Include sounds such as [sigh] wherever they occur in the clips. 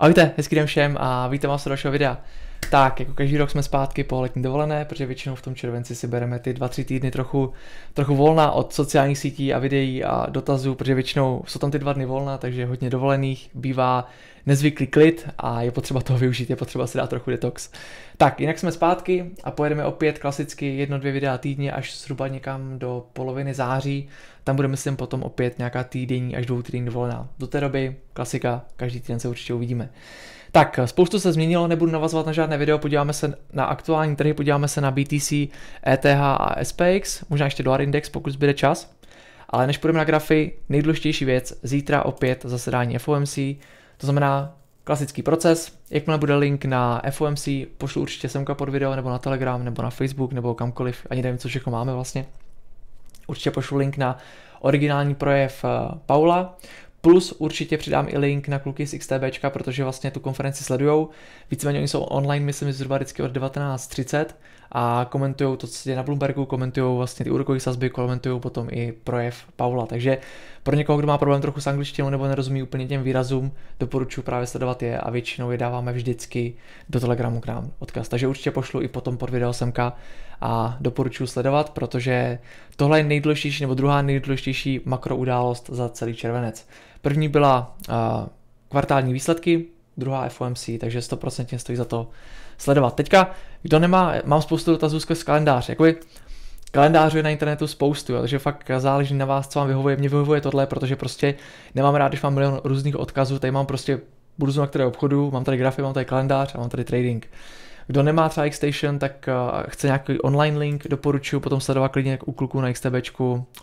Ahojte, hezký den všem a vítám vás do dalšího videa. Tak, jako každý rok jsme zpátky po letní dovolené, protože většinou v tom červenci si bereme ty dva, tři týdny trochu, trochu volná od sociálních sítí a videí a dotazů, protože většinou jsou tam ty dva dny volná, takže hodně dovolených, bývá nezvyklý klid a je potřeba toho využít, je potřeba si dát trochu detox. Tak, jinak jsme zpátky a pojedeme opět klasicky jedno, dvě videa týdně až zhruba někam do poloviny září. Tam bude, myslím, potom opět nějaká týdenní až dvou týdenní dovolená. Do té doby klasika, každý týden se určitě uvidíme. Tak, spoustu se změnilo, nebudu navazovat na žádné video, podíváme se na aktuální trhy, podíváme se na BTC, ETH a SPX, možná ještě dolar index, pokud zbyde čas. Ale než půjdeme na grafy, nejdůležitější věc, zítra opět zasedání FOMC, to znamená klasický proces. Jakmile bude link na FOMC, pošlu určitě semka pod video, nebo na Telegram, nebo na Facebook, nebo kamkoliv, ani nevím, co všechno máme vlastně. Určitě pošlu link na originální projev eh, Paula. Plus určitě přidám i link na kluky z XTB, protože vlastně tu konferenci sledujou. Víceméně oni jsou online, myslím, zhruba vždycky od 19.30, a komentují to, co je na Bloombergu, komentují vlastně ty úrokové sazby, komentují potom i projev Paula. Takže pro někoho, kdo má problém trochu s angličtinou nebo nerozumí úplně těm výrazům, doporučuji právě sledovat je a většinou je dáváme vždycky do Telegramu k nám odkaz. Takže určitě pošlu i potom pod video semka a doporučuji sledovat, protože tohle je nejdůležitější nebo druhá nejdůležitější makroudálost za celý červenec. První byla uh, kvartální výsledky, druhá FOMC, takže 100% stojí za to sledovat. Teďka, kdo nemá, mám spoustu dotazů skrz kalendář. Jakoby kalendářů je na internetu spoustu, jo, takže fakt záleží na vás, co vám vyhovuje. Mně vyhovuje tohle, protože prostě nemám rád, když mám milion různých odkazů, tady mám prostě burzu, na které obchodu, mám tady grafy, mám tady kalendář a mám tady trading. Kdo nemá třeba X-Station, tak uh, chce nějaký online link, doporučuji potom sledovat klidně u kluku na XTB,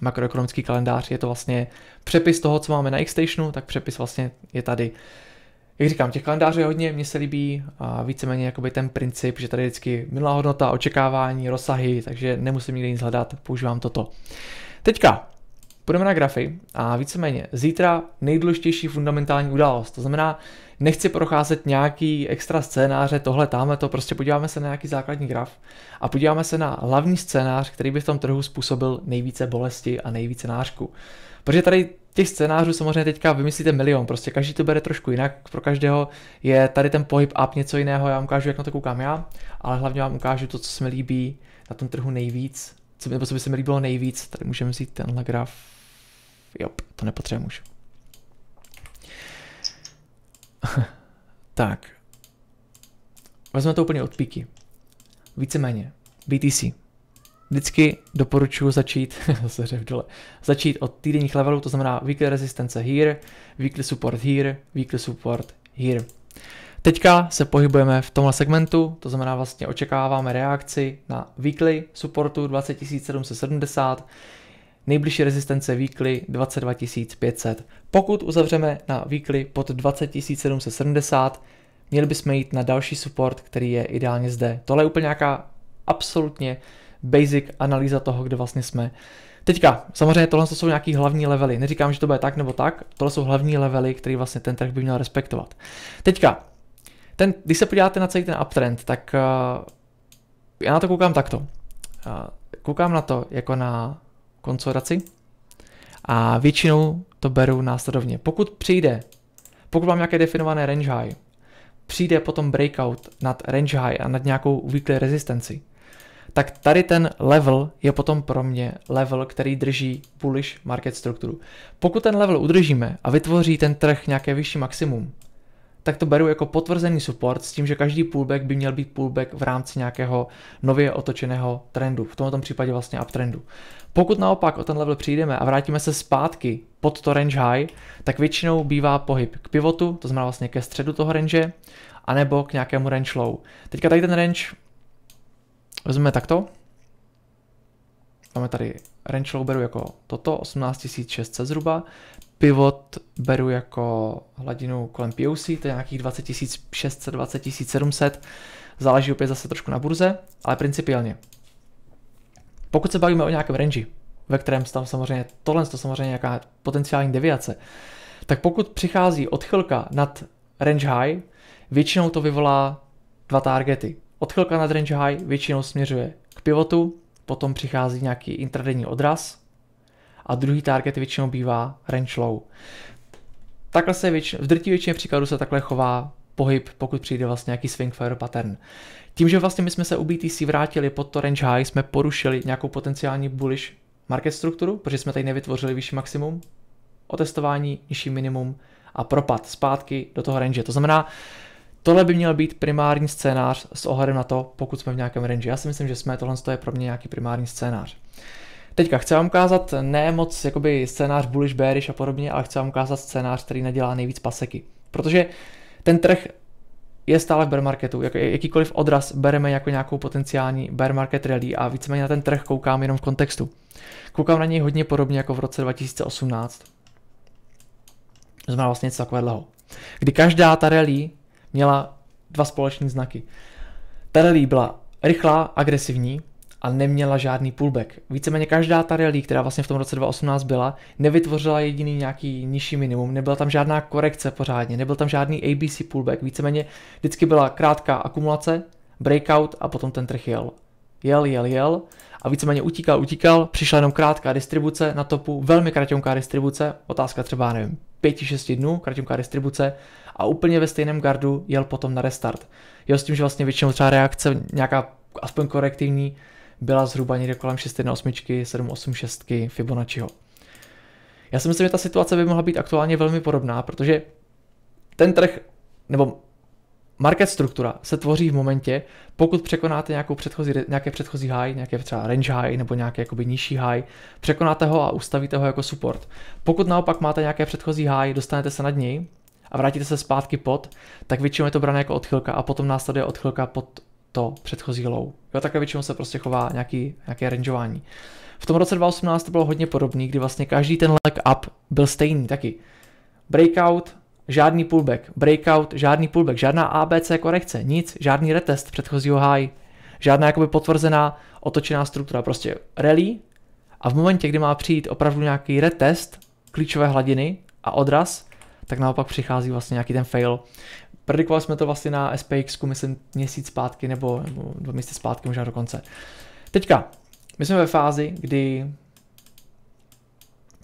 makroekonomický kalendář. Je to vlastně přepis toho, co máme na X-Stationu, tak přepis vlastně je tady jak říkám, těch kalendářů je hodně, mně se líbí a víceméně jakoby ten princip, že tady je vždycky minulá hodnota, očekávání, rozsahy, takže nemusím nikde nic hledat, používám toto. Teďka, Půjdeme na grafy a víceméně zítra nejdůležitější fundamentální událost. To znamená, nechci procházet nějaký extra scénáře, tohle, tamhle to, prostě podíváme se na nějaký základní graf a podíváme se na hlavní scénář, který by v tom trhu způsobil nejvíce bolesti a nejvíce nářku. Protože tady těch scénářů samozřejmě teďka vymyslíte milion, prostě každý to bere trošku jinak, pro každého je tady ten pohyb up něco jiného, já vám ukážu, jak na to koukám já, ale hlavně vám ukážu to, co se mi líbí na tom trhu nejvíc, co, nebo co by se mi líbilo nejvíc, tady můžeme vzít tenhle graf, Jo, to nepotřebuji už. [laughs] tak. Vezme to úplně od píky. Víceméně. BTC. Vždycky doporučuji začít, [laughs] zase řev dole, začít od týdenních levelů, to znamená weekly resistance here, weekly support here, weekly support here. Teďka se pohybujeme v tomhle segmentu, to znamená vlastně očekáváme reakci na weekly supportu 2770, Nejbližší rezistence výkly 22 500. Pokud uzavřeme na výkly pod 20 770, měli bychom jít na další support, který je ideálně zde. Tohle je úplně nějaká absolutně basic analýza toho, kde vlastně jsme. Teďka, samozřejmě tohle jsou nějaký hlavní levely. Neříkám, že to bude tak nebo tak, tohle jsou hlavní levely, který vlastně ten trh by měl respektovat. Teďka, ten, když se podíváte na celý ten uptrend, tak uh, já na to koukám takto. Uh, koukám na to jako na koncoraci. A většinou to beru následovně. Pokud přijde, pokud mám nějaké definované range high, přijde potom breakout nad range high a nad nějakou weekly rezistenci, tak tady ten level je potom pro mě level, který drží bullish market strukturu. Pokud ten level udržíme a vytvoří ten trh nějaké vyšší maximum, tak to beru jako potvrzený support s tím, že každý pullback by měl být pullback v rámci nějakého nově otočeného trendu, v tomto případě vlastně uptrendu. Pokud naopak o ten level přijdeme a vrátíme se zpátky pod to range high, tak většinou bývá pohyb k pivotu, to znamená vlastně ke středu toho range, anebo k nějakému range low. Teďka tady ten range vezmeme takto, Máme tady range low beru jako toto, 18600 zhruba pivot beru jako hladinu kolem POC, to je nějakých 20 600, 20 700, záleží opět zase trošku na burze, ale principiálně. Pokud se bavíme o nějakém range, ve kterém tam samozřejmě tohle to samozřejmě nějaká potenciální deviace, tak pokud přichází odchylka nad range high, většinou to vyvolá dva targety. Odchylka nad range high většinou směřuje k pivotu, potom přichází nějaký intradenní odraz, a druhý target většinou bývá range low. Takhle se většinou, v drtí většině příkladů se takhle chová pohyb, pokud přijde vlastně nějaký swing fire pattern. Tím, že vlastně my jsme se u BTC vrátili pod to range high, jsme porušili nějakou potenciální bullish market strukturu, protože jsme tady nevytvořili vyšší maximum, otestování, nižší minimum a propad zpátky do toho range. To znamená, tohle by měl být primární scénář s ohledem na to, pokud jsme v nějakém range. Já si myslím, že jsme, tohle je pro mě nějaký primární scénář. Teďka chci vám ukázat ne moc jakoby scénář bullish, bearish a podobně, ale chci vám ukázat scénář, který nedělá nejvíc paseky. Protože ten trh je stále v bear marketu. Jak, jakýkoliv odraz bereme jako nějakou potenciální bear market rally a víceméně na ten trh koukám jenom v kontextu. Koukám na něj hodně podobně jako v roce 2018. Znamená vlastně něco takového. Kdy každá ta rally měla dva společné znaky. Ta rally byla rychlá, agresivní, a neměla žádný pullback. Víceméně každá ta rally, která vlastně v tom roce 2018 byla, nevytvořila jediný nějaký nižší minimum, nebyla tam žádná korekce pořádně, nebyl tam žádný ABC pullback, víceméně vždycky byla krátká akumulace, breakout a potom ten trh jel. Jel, jel, jel a víceméně utíkal, utíkal, přišla jenom krátká distribuce na topu, velmi kratěnká distribuce, otázka třeba, nevím, 5-6 dnů, kratěnká distribuce a úplně ve stejném gardu jel potom na restart. Jel s tím, že vlastně většinou třeba reakce nějaká aspoň korektivní, byla zhruba někde kolem 6.1.8, 7.8.6 Fibonacciho. Já si myslím, že ta situace by mohla být aktuálně velmi podobná, protože ten trh, nebo market struktura se tvoří v momentě, pokud překonáte nějakou předchozí, nějaké předchozí high, nějaké třeba range high nebo nějaké jakoby nižší high, překonáte ho a ustavíte ho jako support. Pokud naopak máte nějaké předchozí high, dostanete se nad něj a vrátíte se zpátky pod, tak většinou je to brané jako odchylka a potom následuje odchylka pod to předchozí low. Jo, takhle většinou se prostě chová nějaký, nějaké rangeování. V tom roce 2018 to bylo hodně podobný, kdy vlastně každý ten leg up byl stejný taky. Breakout, žádný pullback, breakout, žádný pullback, žádná ABC korekce, nic, žádný retest předchozího high, žádná jakoby potvrzená otočená struktura, prostě rally a v momentě, kdy má přijít opravdu nějaký retest klíčové hladiny a odraz, tak naopak přichází vlastně nějaký ten fail. Predikovali jsme to vlastně na SPX, myslím, měsíc zpátky nebo, nebo dva měsíce zpátky, možná dokonce. Teďka, my jsme ve fázi, kdy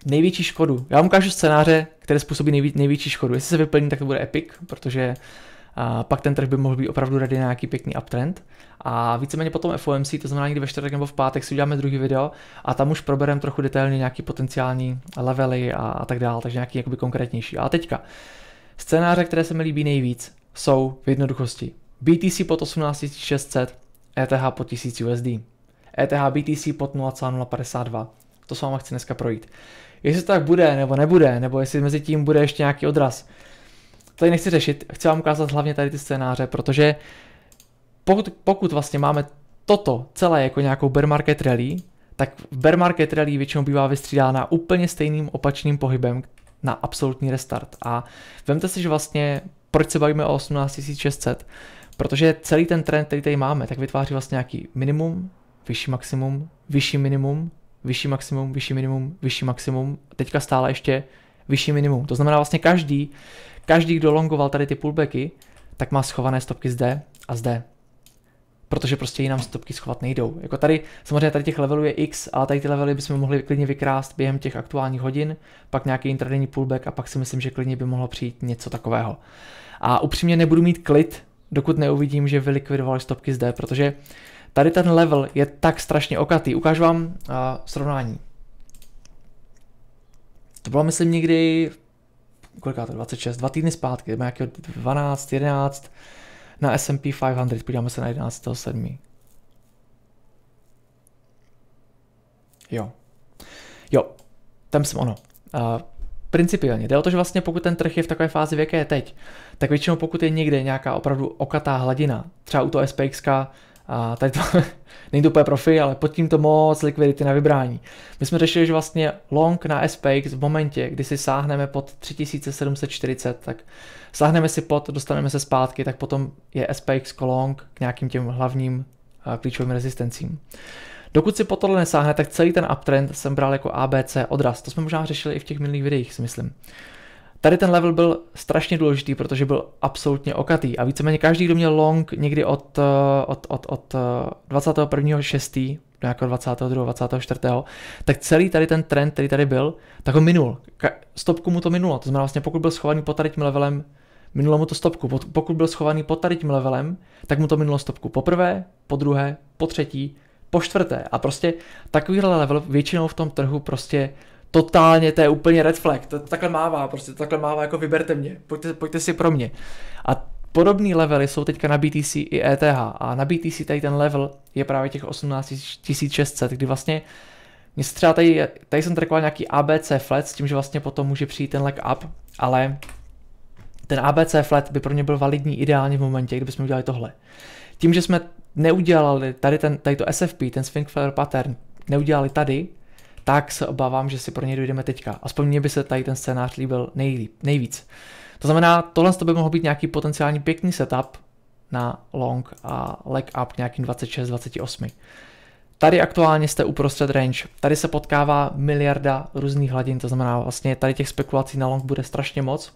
největší škodu. Já vám ukážu scénáře, které způsobí nejví, největší škodu. Jestli se vyplní, tak to bude epic, protože a pak ten trh by mohl být opravdu rady na nějaký pěkný uptrend. A víceméně potom FOMC, to znamená někdy ve čtvrtek nebo v pátek si uděláme druhý video a tam už probereme trochu detailně nějaký potenciální levely a, a tak dále, takže nějaký jakoby konkrétnější. A teďka, Scénáře, které se mi líbí nejvíc, jsou v jednoduchosti BTC pod 18600, ETH pod 1000 USD, ETH BTC pod 0,052. To s váma chci dneska projít. Jestli to tak bude nebo nebude, nebo jestli mezi tím bude ještě nějaký odraz, tady nechci řešit, chci vám ukázat hlavně tady ty scénáře, protože pokud, pokud vlastně máme toto celé jako nějakou bear market rally, tak bear market rally většinou bývá vystřídána úplně stejným opačným pohybem, na absolutní restart. A vemte si, že vlastně, proč se bavíme o 18600? Protože celý ten trend, který tady máme, tak vytváří vlastně nějaký minimum, vyšší maximum, vyšší minimum, vyšší maximum, vyšší minimum, vyšší maximum, teďka stále ještě vyšší minimum. To znamená vlastně každý, každý, kdo longoval tady ty pullbacky, tak má schované stopky zde a zde protože prostě jinam stopky schovat nejdou. Jako tady, samozřejmě tady těch levelů je x, ale tady ty levely bychom mohli klidně vykrást během těch aktuálních hodin, pak nějaký intradenní pullback a pak si myslím, že klidně by mohlo přijít něco takového. A upřímně nebudu mít klid, dokud neuvidím, že vylikvidovali stopky zde, protože tady ten level je tak strašně okatý. Ukážu vám uh, srovnání. To bylo myslím někdy, koliká to, 26, dva týdny zpátky, nějakého 12, 11, na S&P 500, podíváme se na 11.7. Jo. Jo, tam jsem ono. Uh, principiálně. Jde o to, že vlastně pokud ten trh je v takové fázi, v jaké je teď, tak většinou pokud je někde nějaká opravdu okatá hladina, třeba u toho SPX a tady to [laughs] není to úplně profi, ale pod to moc likvidity na vybrání. My jsme řešili, že vlastně long na SPX v momentě, kdy si sáhneme pod 3740, tak sáhneme si pod, dostaneme se zpátky, tak potom je SPX long k nějakým těm hlavním eh, klíčovým rezistencím. Dokud si po tohle nesáhne, tak celý ten uptrend jsem bral jako ABC odraz. To jsme možná řešili i v těch minulých videích, si myslím. Tady ten level byl strašně důležitý, protože byl absolutně okatý a víceméně každý, kdo měl long někdy od, eh, od, od, od 21.6. Eh, do jako 22. 24. tak celý tady ten trend, který tady byl, tak ho minul. Stopku mu to minulo, to znamená vlastně pokud byl schovaný pod tady tím levelem, minulo mu to stopku. Pokud byl schovaný pod tady tím levelem, tak mu to minulo stopku po prvé, po druhé, po třetí, po čtvrté. A prostě takovýhle level většinou v tom trhu prostě totálně, to je úplně red flag, to, to takhle mává, prostě to takhle mává, jako vyberte mě, pojďte, pojďte si pro mě. A podobné levely jsou teďka na BTC i ETH a na BTC tady ten level je právě těch 18 600, kdy vlastně mě se třeba tady, tady jsem trkoval nějaký ABC flat s tím, že vlastně potom může přijít ten leg up, ale ten ABC flat by pro mě byl validní ideálně v momentě, kdybychom udělali tohle. Tím, že jsme neudělali tady, ten, tady to SFP, ten swing flare pattern, neudělali tady, tak se obávám, že si pro něj dojdeme teďka. Aspoň mě by se tady ten scénář líbil nejlíp, nejvíc. To znamená, tohle to by mohl být nějaký potenciální pěkný setup na long a leg up nějakým 26-28. Tady aktuálně jste uprostřed range, tady se potkává miliarda různých hladin, to znamená vlastně tady těch spekulací na long bude strašně moc.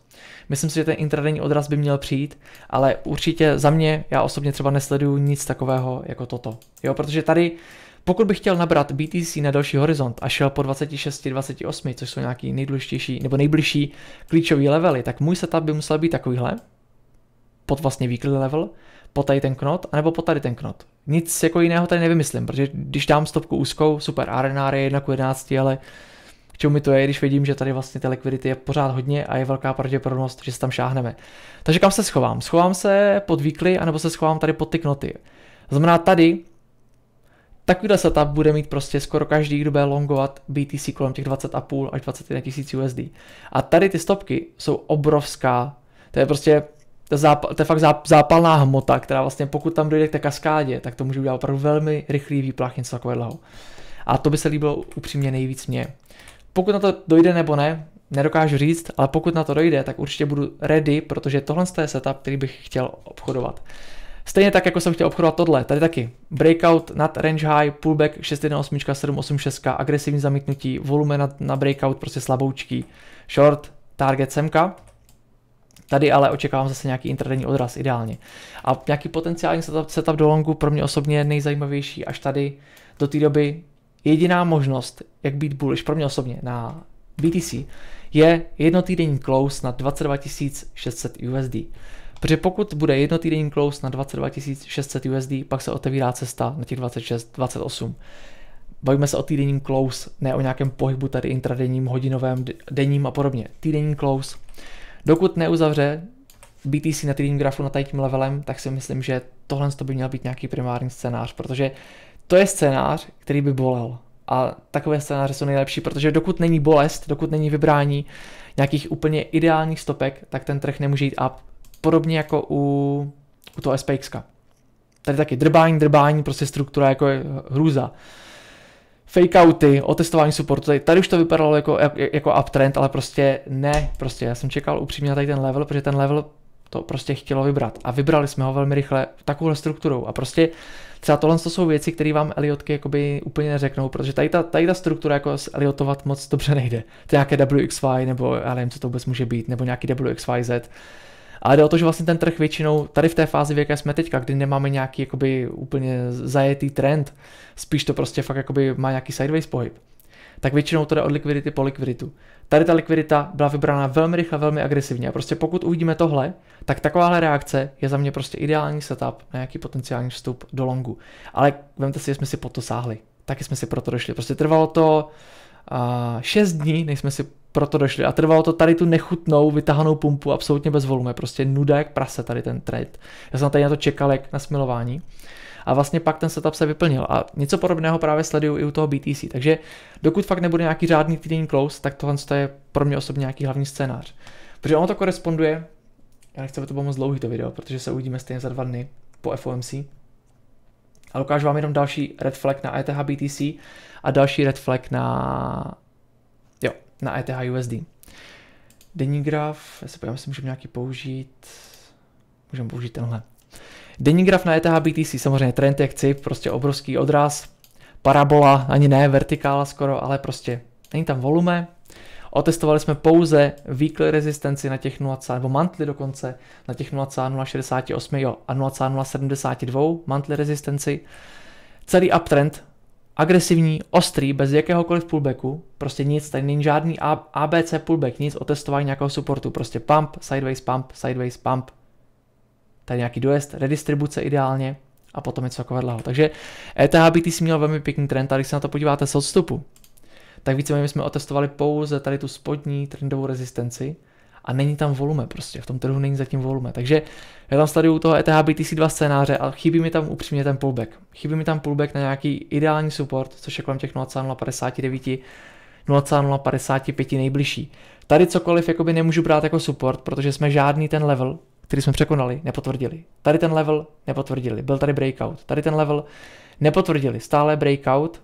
Myslím si, že ten intradenní odraz by měl přijít, ale určitě za mě, já osobně třeba nesleduju nic takového jako toto. Jo, protože tady pokud bych chtěl nabrat BTC na další horizont a šel po 26, 28, což jsou nějaký nejdůležitější nebo nejbližší klíčové levely, tak můj setup by musel být takovýhle, pod vlastně weekly level, pod tady ten knot, anebo pod tady ten knot. Nic jako jiného tady nevymyslím, protože když dám stopku úzkou, super, RNR je 1 k 11, ale k čemu mi to je, když vidím, že tady vlastně ta likvidity je pořád hodně a je velká pravděpodobnost, že se tam šáhneme. Takže kam se schovám? Schovám se pod výkly, anebo se schovám tady pod ty knoty. Znamená tady Takovýhle setup bude mít prostě skoro každý, kdo bude longovat BTC kolem těch 20,5 až 21 tisíc USD. A tady ty stopky jsou obrovská. To je prostě to je, záp- to je fakt záp- zápalná hmota, která vlastně pokud tam dojde k té kaskádě, tak to může udělat opravdu velmi rychlý výplach, něco takového. A to by se líbilo upřímně nejvíc mě. Pokud na to dojde nebo ne, nedokážu říct, ale pokud na to dojde, tak určitě budu ready, protože tohle je setup, který bych chtěl obchodovat. Stejně tak, jako jsem chtěl obchodovat tohle, tady taky. Breakout nad range high, pullback 618, 786, agresivní zamítnutí, volume na, na breakout, prostě slaboučký, short, target semka. Tady ale očekávám zase nějaký intradenní odraz ideálně. A nějaký potenciální setup, setup do longu pro mě osobně je nejzajímavější až tady do té doby. Jediná možnost, jak být bullish pro mě osobně na BTC, je jednotýdenní close na 22 600 USD. Protože pokud bude jednotýdenní close na 22 600 USD, pak se otevírá cesta na těch 26, 28. Bavíme se o týdenním close, ne o nějakém pohybu tady intradenním, hodinovém, denním a podobně. Týdenní close. Dokud neuzavře BTC na týdenním grafu na tím levelem, tak si myslím, že tohle by měl být nějaký primární scénář, protože to je scénář, který by bolel. A takové scénáře jsou nejlepší, protože dokud není bolest, dokud není vybrání nějakých úplně ideálních stopek, tak ten trh nemůže jít up podobně jako u, u toho SPX. Tady taky drbání, drbání, prostě struktura jako je hrůza. Fakeouty, otestování supportu, tady, tady už to vypadalo jako, jako uptrend, ale prostě ne, prostě já jsem čekal upřímně na tady ten level, protože ten level to prostě chtělo vybrat. A vybrali jsme ho velmi rychle takovouhle strukturou. A prostě třeba tohle to jsou věci, které vám Eliotky jakoby úplně neřeknou, protože tady ta, tady ta struktura jako s Eliotovat moc dobře nejde. To je nějaké WXY, nebo já nevím, co to vůbec může být, nebo nějaký WXYZ. Ale jde o to, že vlastně ten trh většinou, tady v té fázi, v jaké jsme teďka, kdy nemáme nějaký jakoby úplně zajetý trend, spíš to prostě fakt jakoby má nějaký sideways pohyb, tak většinou to jde od likvidity po likviditu. Tady ta likvidita byla vybrána velmi rychle, velmi agresivně. A prostě pokud uvidíme tohle, tak takováhle reakce je za mě prostě ideální setup na nějaký potenciální vstup do longu. Ale vemte si, že jsme si po to sáhli. Taky jsme si proto došli. Prostě trvalo to uh, 6 dní, než jsme si proto došli. A trvalo to tady tu nechutnou, vytahanou pumpu, absolutně bez volume, prostě nuda jak prase tady ten trade. Já jsem tady na to čekal jak na smilování. A vlastně pak ten setup se vyplnil. A něco podobného právě sleduju i u toho BTC. Takže dokud fakt nebude nějaký řádný týdenní close, tak tohle je pro mě osobně nějaký hlavní scénář. Protože ono to koresponduje, já nechci, aby to bylo moc dlouhý to video, protože se uvidíme stejně za dva dny po FOMC. A ukážu vám jenom další red flag na ETH BTC a další red flag na na ETH USD. Denní graf, já se pojďme, jestli můžeme nějaký použít. Můžeme použít tenhle. Denní graf na ETH BTC, samozřejmě trend jak CIP, prostě obrovský odraz, parabola, ani ne vertikála skoro, ale prostě není tam volume. Otestovali jsme pouze weekly rezistenci na těch 0, nebo mantly dokonce, na těch 0,068 jo, a 0,072 mantly rezistenci. Celý uptrend agresivní, ostrý, bez jakéhokoliv pullbacku, prostě nic, tady není žádný ABC pullback, nic o testování nějakého supportu, prostě pump, sideways pump, sideways pump, tady nějaký dojezd, redistribuce ideálně a potom něco takového. Takže ETH BTC měl velmi pěkný trend tady se na to podíváte z odstupu, tak víceméně jsme otestovali pouze tady tu spodní trendovou rezistenci, a není tam volume prostě, v tom trhu není zatím volume. Takže já tam sleduju toho ETH BTC dva scénáře a chybí mi tam upřímně ten pullback. Chybí mi tam pullback na nějaký ideální support, což je kolem těch 0,059, 0,055 nejbližší. Tady cokoliv jakoby nemůžu brát jako support, protože jsme žádný ten level, který jsme překonali, nepotvrdili. Tady ten level nepotvrdili, byl tady breakout. Tady ten level nepotvrdili, stále breakout,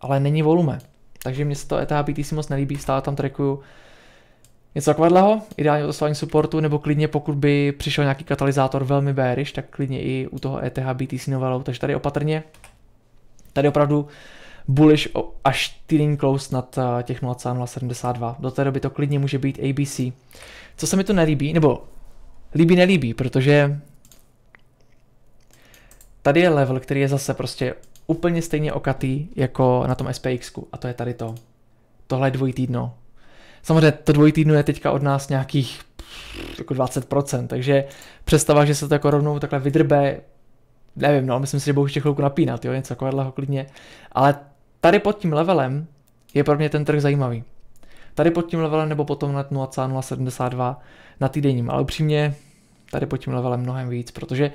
ale není volume. Takže mě se to ETH BTC moc nelíbí, stále tam trackuju Něco takového, ideálně odeslání supportu, nebo klidně pokud by přišel nějaký katalyzátor velmi bearish, tak klidně i u toho ETH BTC novelou, takže tady opatrně. Tady opravdu bullish až týden close nad eh, těch 0,072. Do té doby to klidně může být ABC. Co se mi to nelíbí, nebo líbí nelíbí, protože tady je level, který je zase prostě úplně stejně okatý jako na tom SPX, -ku, a to je tady to. Tohle je dvojitý dno. Samozřejmě to dvojí týdnu je teďka od nás nějakých jako 20%, takže představa, že se to jako rovnou takhle vydrbe, nevím, no, myslím si, že budu ještě chvilku napínat, jo, něco takového klidně, ale tady pod tím levelem je pro mě ten trh zajímavý. Tady pod tím levelem nebo potom na 0,072 na týdenním, ale upřímně tady pod tím levelem mnohem víc, protože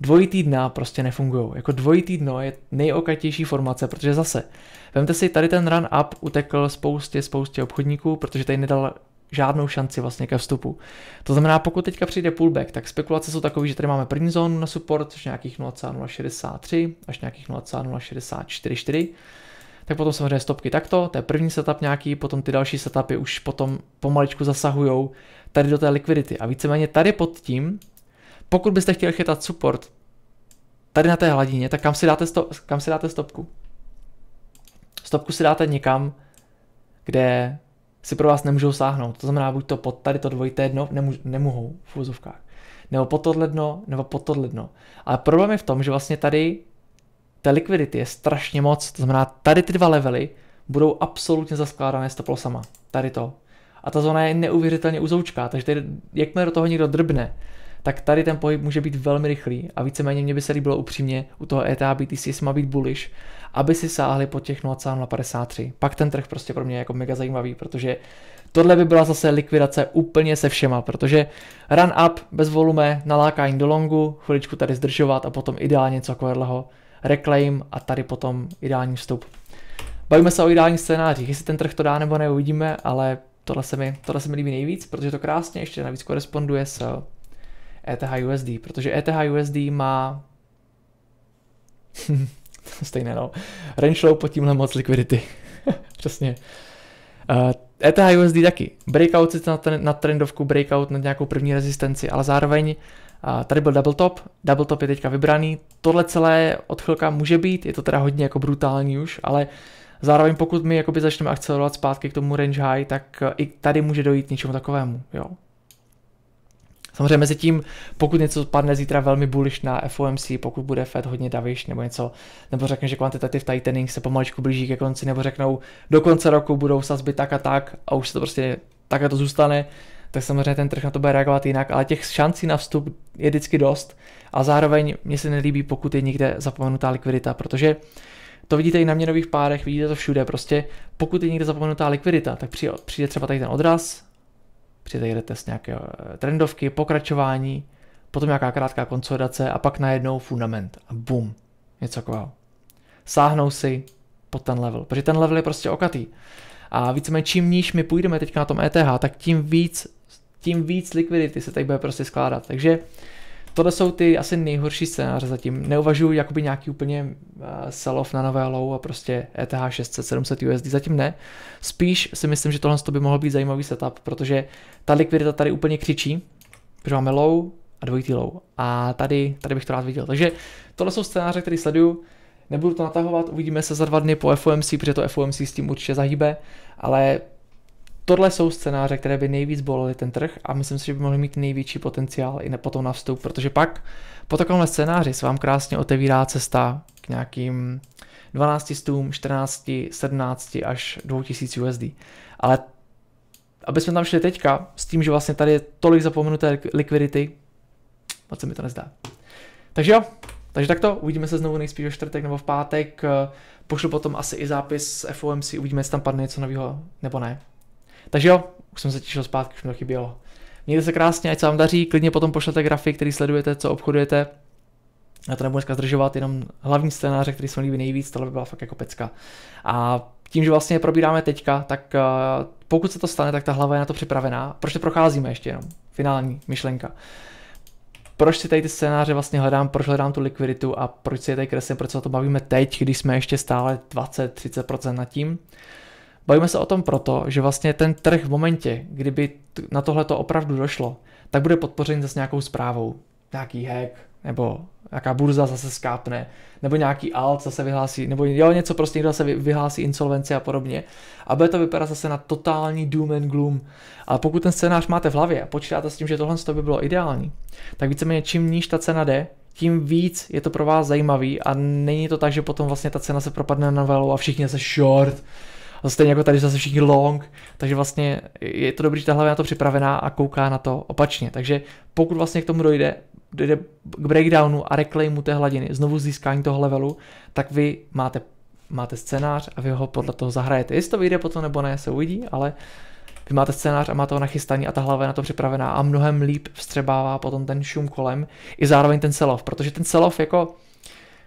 dvojitý dna prostě nefungují. Jako dvojitý dno je nejokatější formace, protože zase, vemte si, tady ten run up utekl spoustě, spoustě obchodníků, protože tady nedal žádnou šanci vlastně ke vstupu. To znamená, pokud teďka přijde pullback, tak spekulace jsou takové, že tady máme první zónu na support, což nějakých 0,063 až nějakých 0,0644 tak potom samozřejmě stopky takto, to je první setup nějaký, potom ty další setupy už potom pomaličku zasahujou tady do té likvidity. A víceméně tady pod tím pokud byste chtěli chytat support tady na té hladině, tak kam si dáte, sto, kam si dáte stopku? Stopku si dáte někam, kde si pro vás nemůžou sáhnout. To znamená, buď to pod tady to dvojité dno nemů- nemohou v úzovkách, nebo pod tohle dno, nebo pod tohle dno. Ale problém je v tom, že vlastně tady ta likvidity je strašně moc, to znamená, tady ty dva levely budou absolutně zaskládané stoplosama. Tady to. A ta zóna je neuvěřitelně uzoučká, takže tady, jakmile do toho někdo drbne, tak tady ten pohyb může být velmi rychlý a víceméně mě by se líbilo upřímně u toho ETA BTC, jestli má být bullish, aby si sáhli po těch 0,53. Pak ten trh prostě pro mě je jako mega zajímavý, protože tohle by byla zase likvidace úplně se všema, protože run up bez volume, nalákání do longu, chviličku tady zdržovat a potom ideálně něco takového reclaim a tady potom ideální vstup. Bavíme se o ideálních scénářích, jestli ten trh to dá nebo ne uvidíme, ale tohle se mi, tohle se mi líbí nejvíc, protože to krásně ještě navíc koresponduje s ETH USD, protože ETH USD má [laughs] stejné no, range low pod tímhle moc liquidity, [laughs] přesně. Uh, eh, ETH USD taky, breakout sice na, ten, na trendovku, breakout na nějakou první rezistenci, ale zároveň uh, tady byl double top, double top je teďka vybraný, tohle celé odchylka může být, je to teda hodně jako brutální už, ale zároveň pokud my jakoby začneme akcelerovat zpátky k tomu range high, tak i tady může dojít něčemu takovému, jo. Samozřejmě mezi tím, pokud něco padne zítra velmi bullish na FOMC, pokud bude Fed hodně daviš nebo něco, nebo řekne, že quantitative tightening se pomaličku blíží ke konci, nebo řeknou, do konce roku budou sazby tak a tak a už se to prostě tak a to zůstane, tak samozřejmě ten trh na to bude reagovat jinak, ale těch šancí na vstup je vždycky dost a zároveň mě se nelíbí, pokud je někde zapomenutá likvidita, protože to vidíte i na měnových párech, vidíte to všude, prostě pokud je někde zapomenutá likvidita, tak přijde třeba tady ten odraz, přijde test nějaké eh, trendovky, pokračování, potom nějaká krátká konsolidace a pak najednou fundament a bum, něco takového. Sáhnou si pod ten level, protože ten level je prostě okatý. A víceméně čím níž my půjdeme teď na tom ETH, tak tím víc, tím víc likvidity se teď bude prostě skládat. Takže tohle jsou ty asi nejhorší scénáře zatím. Neuvažuji jakoby nějaký úplně uh, sell-off na nové low a prostě ETH 600, 700 USD, zatím ne. Spíš si myslím, že tohle by mohl být zajímavý setup, protože ta likvidita tady úplně křičí, protože máme low a dvojitý low. A tady, tady bych to rád viděl. Takže tohle jsou scénáře, které sleduju. Nebudu to natahovat, uvidíme se za dva dny po FOMC, protože to FOMC s tím určitě zahýbe, ale tohle jsou scénáře, které by nejvíc bolely ten trh a myslím si, že by mohly mít největší potenciál i na potom na vstup, protože pak po takovémhle scénáři se vám krásně otevírá cesta k nějakým 12 stům, 14, 17 až 2000 USD. Ale aby jsme tam šli teďka s tím, že vlastně tady je tolik zapomenuté likvidity, moc se mi to nezdá. Takže jo, takže takto, uvidíme se znovu nejspíš ve čtvrtek nebo v pátek. Pošlu potom asi i zápis FOMC, uvidíme, jestli tam padne něco nového nebo ne. Takže jo, už jsem se těšil zpátky, už mi to chybělo. Mějte se krásně, ať se vám daří, klidně potom pošlete grafy, který sledujete, co obchodujete. Já to nebudu dneska zdržovat, jenom hlavní scénáře, který jsme líbí nejvíc, tohle by byla fakt jako pecka. A tím, že vlastně je probíráme teďka, tak eh, pokud se to stane, tak ta hlava je na to připravená. Proč to procházíme ještě jenom? Finální myšlenka. Proč si tady ty scénáře vlastně hledám, proč hledám tu likviditu a proč si je tady kreslím, proč se o to bavíme teď, když jsme ještě stále 20-30% nad tím? Bavíme se o tom proto, že vlastně ten trh v momentě, kdyby na tohle to opravdu došlo, tak bude podpořen zase nějakou zprávou. Nějaký hack, nebo nějaká burza zase skápne, nebo nějaký alt zase vyhlásí, nebo jo, něco prostě někdo zase vyhlásí insolvenci a podobně. A bude to vypadat zase na totální doom and gloom. Ale pokud ten scénář máte v hlavě a počítáte s tím, že tohle to by bylo ideální, tak víceméně čím níž ta cena jde, tím víc je to pro vás zajímavý a není to tak, že potom vlastně ta cena se propadne na novelu a všichni se short a stejně jako tady zase všichni long, takže vlastně je to dobrý, že ta hlava je na to připravená a kouká na to opačně. Takže pokud vlastně k tomu dojde, dojde k breakdownu a reclaimu té hladiny, znovu získání toho levelu, tak vy máte, máte scénář a vy ho podle toho zahrajete. Jestli to vyjde potom nebo ne, se uvidí, ale vy máte scénář a máte ho nachystaný a ta hlava je na to připravená a mnohem líp vstřebává potom ten šum kolem i zároveň ten selov, protože ten selov jako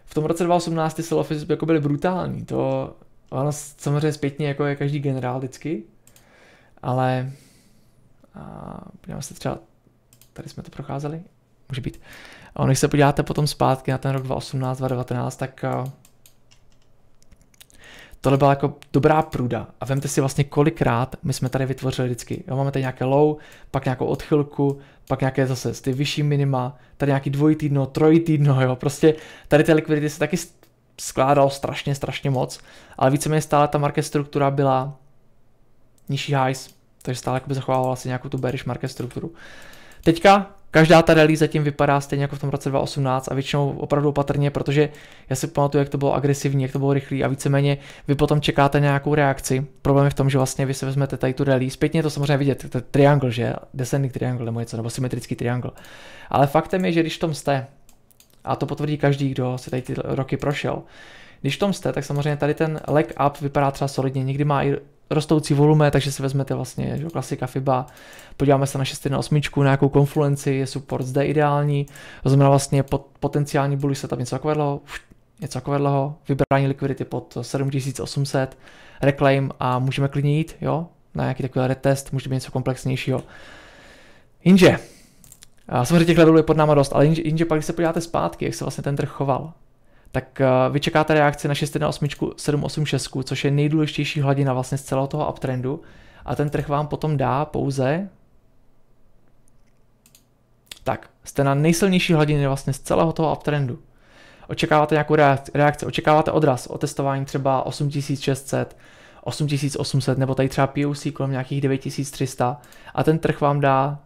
v tom roce 2018 ty jako byly brutální, to Ono samozřejmě zpětně jako je každý generál vždycky, ale a podíváme se třeba, tady jsme to procházeli, může být. A když se podíváte potom zpátky na ten rok 2018, 2019, tak a, tohle byla jako dobrá pruda. A vemte si vlastně, kolikrát my jsme tady vytvořili vždycky. Jo, máme tady nějaké low, pak nějakou odchylku, pak nějaké zase ty vyšší minima, tady nějaký trojitý dno, jo. Prostě tady ty likvidity se taky skládal strašně, strašně moc, ale víceméně stále ta market struktura byla nižší highs, takže stále jakoby zachovávala si nějakou tu bearish market strukturu. Teďka každá ta rally zatím vypadá stejně jako v tom roce 2018 a většinou opravdu opatrně, protože já si pamatuju, jak to bylo agresivní, jak to bylo rychlý a víceméně vy potom čekáte nějakou reakci. Problém je v tom, že vlastně vy se vezmete tady tu rally, zpětně je to samozřejmě vidět, to je triangle, že? Desenný triangle nebo něco, nebo symetrický triangle. Ale faktem je, že když v tom jste, a to potvrdí každý, kdo si tady ty roky prošel. Když v tom jste, tak samozřejmě tady ten leg up vypadá třeba solidně, někdy má i rostoucí volume, takže si vezmete vlastně že, klasika FIBA, podíváme se na 6 na 8, na nějakou konfluenci, je support zde ideální, to znamená vlastně pot, potenciální se, setup něco takového, něco takového, vybrání likvidity pod 7800, reclaim a můžeme klidně jít, jo, na nějaký takový retest, může být něco komplexnějšího. Jinže, a samozřejmě těch hledů je pod náma dost, ale jenže, jenže pak, když se podíváte zpátky, jak se vlastně ten trh choval, tak eh, vy čekáte reakci na 6.1.8, 7.8.6, což je nejdůležitější hladina vlastně z celého toho uptrendu a ten trh vám potom dá pouze tak, jste na nejsilnější hladině vlastně z celého toho uptrendu. Očekáváte nějakou reakci, očekáváte odraz otestování třeba 8600, 8800 nebo tady třeba POC kolem nějakých 9300 a ten trh vám dá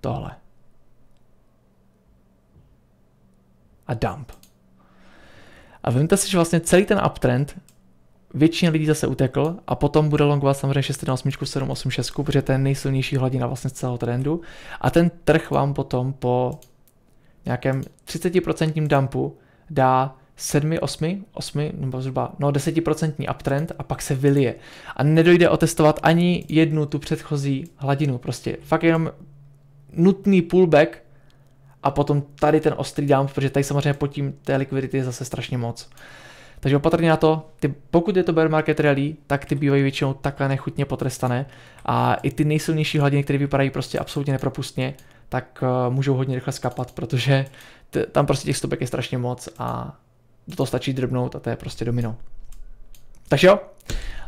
tohle. A dump. A vemte si, že vlastně celý ten uptrend většině lidí zase utekl a potom bude longovat samozřejmě 618, 786, protože to je nejsilnější hladina vlastně z celého trendu a ten trh vám potom po nějakém 30% dumpu dá 7, 8, 8 nebo zhruba no 10% uptrend a pak se vylije. A nedojde otestovat ani jednu tu předchozí hladinu, prostě fakt jenom nutný pullback a potom tady ten ostrý dump, protože tady samozřejmě pod tím té likvidity je zase strašně moc. Takže opatrně na to, ty, pokud je to bear market rally, tak ty bývají většinou takhle nechutně potrestané a i ty nejsilnější hladiny, které vypadají prostě absolutně nepropustně, tak uh, můžou hodně rychle skapat, protože t- tam prostě těch stopek je strašně moc a do toho stačí drbnout a to je prostě domino. Takže jo,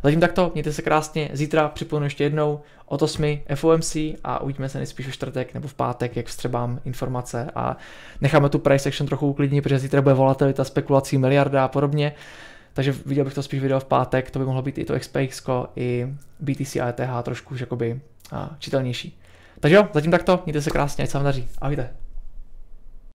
zatím takto, mějte se krásně, zítra připomenu ještě jednou to 8 FOMC a uvidíme se nejspíš v čtvrtek nebo v pátek, jak vstřebám informace a necháme tu price action trochu uklidnit, protože zítra bude volatilita, spekulací, miliarda a podobně. Takže viděl bych to spíš video v pátek, to by mohlo být i to XPX, i BTC a ETH trošku už jakoby a, čitelnější. Takže jo, zatím takto, mějte se krásně, ať se vám daří. Ahojte.